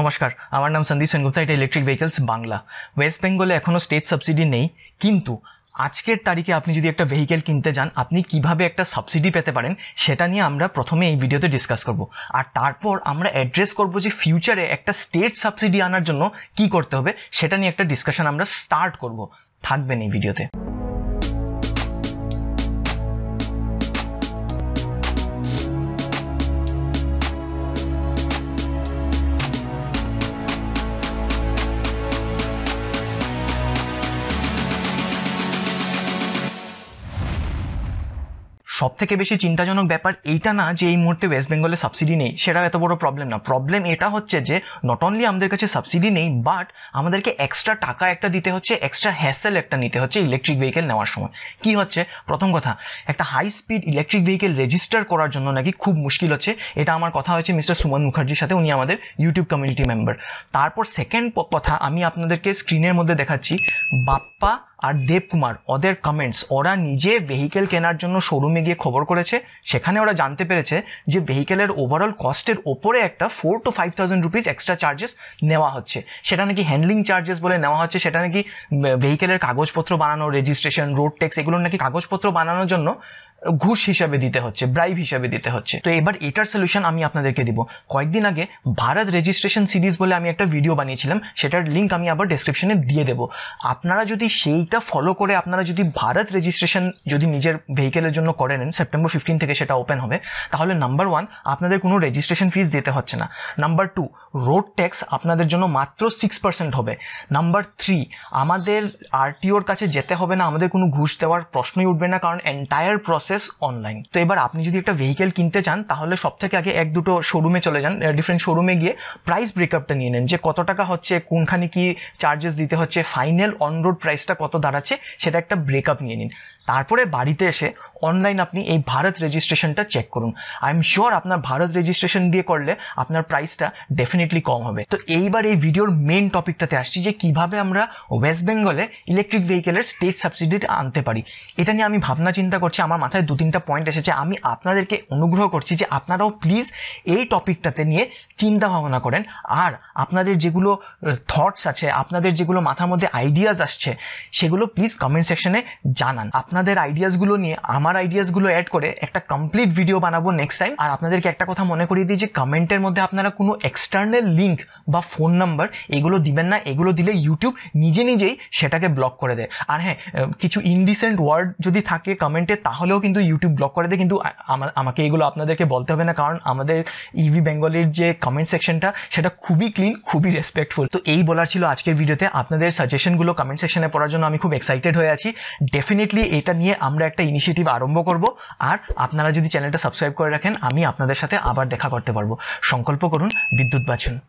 নমস্কার আমার নাম সন্দীপ সেনগুপ্তা এটা ইলেকট্রিক ভেহিকেলস বাংলা ওয়েস্ট বেঙ্গলে এখনও স্টেট সাবসিডি নেই কিন্তু আজকের তারিখে আপনি যদি একটা ভেহিকেল কিনতে যান আপনি কিভাবে একটা সাবসিডি পেতে পারেন সেটা নিয়ে আমরা প্রথমে এই ভিডিওতে ডিসকাস করব আর তারপর আমরা অ্যাড্রেস করব যে ফিউচারে একটা স্টেট সাবসিডি আনার জন্য কি করতে হবে সেটা নিয়ে একটা ডিসকাশন আমরা স্টার্ট করব থাকবেন এই ভিডিওতে সব থেকে বেশি চিন্তাজনক ব্যাপার এইটা না যে এই মুহূর্তে ওয়েস্ট বেঙ্গলে সাবসিডি নেই সেটা এত বড় প্রবলেম না প্রবলেম এটা হচ্ছে যে নট অনলি আমাদের কাছে সাবসিডি নেই বাট আমাদেরকে এক্সট্রা টাকা একটা দিতে হচ্ছে এক্সট্রা হ্যাসেল একটা নিতে হচ্ছে ইলেকট্রিক ভেহিকেল নেওয়ার সময় কি হচ্ছে প্রথম কথা একটা high speed electric vehicle register করার জন্য নাকি খুব মুশকিল হচ্ছে এটা আমার কথা হয়েছে মিস্টার সুমন মুখার্জির সাথে উনি আমাদের ইউটিউব কমিউনিটি মেম্বার তারপর সেকেন্ড কথা আমি আপনাদেরকে স্ক্রিনের মধ্যে দেখাচ্ছি বাপ্পা আর দেবকুমার ওদের কমেন্টস ওরা নিজে ভেহিকেল কেনার জন্য শোরুমে গিয়ে খবর করেছে সেখানে ওরা জানতে পেরেছে যে ভেহিকেলের ওভারঅল কস্টের ওপরে একটা four two five thousand rupees extra charges নেওয়া হচ্ছে সেটা নাকি হ্যান্ডলিং চার্জেস বলে নেওয়া হচ্ছে সেটা নাকি ভেহিকেলের কাগজপত্র বানানো রেজিস্ট্রেশন রোড ট্যাক্স এগুলোর নাকি কাগজপত্র বানানোর জন্য ঘুষ হিসাবে দিতে হচ্ছে ব্রাইভ হিসাবে দিতে হচ্ছে তো এবার এটার সলিউশন আমি আপনাদেরকে দিব কয়েকদিন আগে ভারত রেজিস্ট্রেশন সিরিজ বলে আমি একটা ভিডিও বানিয়েছিলাম সেটার লিঙ্ক আমি আবার ডিসক্রিপশনে দিয়ে দেবো আপনারা যদি সেইটা ফলো করে আপনারা যদি ভারত রেজিস্ট্রেশন যদি নিজের ভেহিকেলের জন্য করে নেন সেপ্টেম্বর ফিফটিন থেকে সেটা ওপেন হবে তাহলে নাম্বার ওয়ান আপনাদের কোনো রেজিস্ট্রেশন ফিস দিতে হচ্ছে না নাম্বার টু রোড ট্যাক্স আপনাদের জন্য মাত্র সিক্স পার্সেন্ট হবে নাম্বার থ্রি আমাদের আরটিওর কাছে যেতে হবে না আমাদের কোনো ঘুষ দেওয়ার প্রশ্নই উঠবে না কারণ এন্টায়ার প্রসেস প্রসেস অনলাইন তো এবার আপনি যদি একটা ভেহিকেল কিনতে চান তাহলে সব থেকে আগে এক দুটো শোরুমে চলে যান ডিফারেন্ট শোরুমে গিয়ে প্রাইস ব্রেকআপটা নিয়ে নেন যে কত টাকা হচ্ছে কোনখানে কি চার্জেস দিতে হচ্ছে ফাইনাল অন রোড প্রাইসটা কত দাঁড়াচ্ছে সেটা একটা ব্রেকআপ নিয়ে নিন তারপরে বাড়িতে এসে অনলাইন আপনি এই ভারত রেজিস্ট্রেশনটা চেক করুন আই এম শিওর আপনার ভারত রেজিস্ট্রেশন দিয়ে করলে আপনার প্রাইসটা ডেফিনেটলি কম হবে তো এইবার এই ভিডিওর মেন টপিকটাতে আসছি যে কিভাবে আমরা ওয়েস্ট বেঙ্গলে ইলেকট্রিক ভেহিকেলের স্টেট সাবসিডি আনতে পারি এটা নিয়ে আমি ভাবনা চিন্তা করছি আমার মাথায় দু তিনটা পয়েন্ট এসেছে আমি আপনাদেরকে অনুগ্রহ করছি যে আপনারাও প্লিজ এই টপিকটাতে নিয়ে চিন্তা ভাবনা করেন আর আপনাদের যেগুলো থটস আছে আপনাদের যেগুলো মাথার মধ্যে আইডিয়াস আসছে সেগুলো প্লিজ কমেন্ট সেকশনে জানান আপনাদের আইডিয়াসগুলো নিয়ে আমার আইডিয়াসগুলো অ্যাড করে একটা কমপ্লিট ভিডিও বানাবো নেক্সট টাইম আর আপনাদেরকে একটা কথা মনে করিয়ে দিই যে কমেন্টের মধ্যে আপনারা কোনো এক্সটার্নাল লিঙ্ক বা ফোন নাম্বার এগুলো দিবেন না এগুলো দিলে ইউটিউব নিজে নিজেই সেটাকে ব্লক করে দেয় আর হ্যাঁ কিছু ইনডিসেন্ট ওয়ার্ড যদি থাকে কমেন্টে তাহলেও কিন্তু ইউটিউব ব্লক করে দেয় কিন্তু আমাকে এগুলো আপনাদেরকে বলতে হবে না কারণ আমাদের ইভি e বেঙ্গলের যে কমেন্ট সেকশনটা সেটা খুবই ক্লিন খুবই রেসপেক্টফুল তো এই বলার ছিল আজকের ভিডিওতে আপনাদের সাজেশনগুলো কমেন্ট সেকশনে পড়ার জন্য আমি খুব এক্সাইটেড হয়ে আছি ডেফিনেটলি এটা নিয়ে আমরা একটা ইনিশিয়েটিভ আরম্ভ করব আর আপনারা যদি চ্যানেলটা সাবস্ক্রাইব করে রাখেন আমি আপনাদের সাথে আবার দেখা করতে পারবো সংকল্প করুন বিদ্যুৎ বাছুন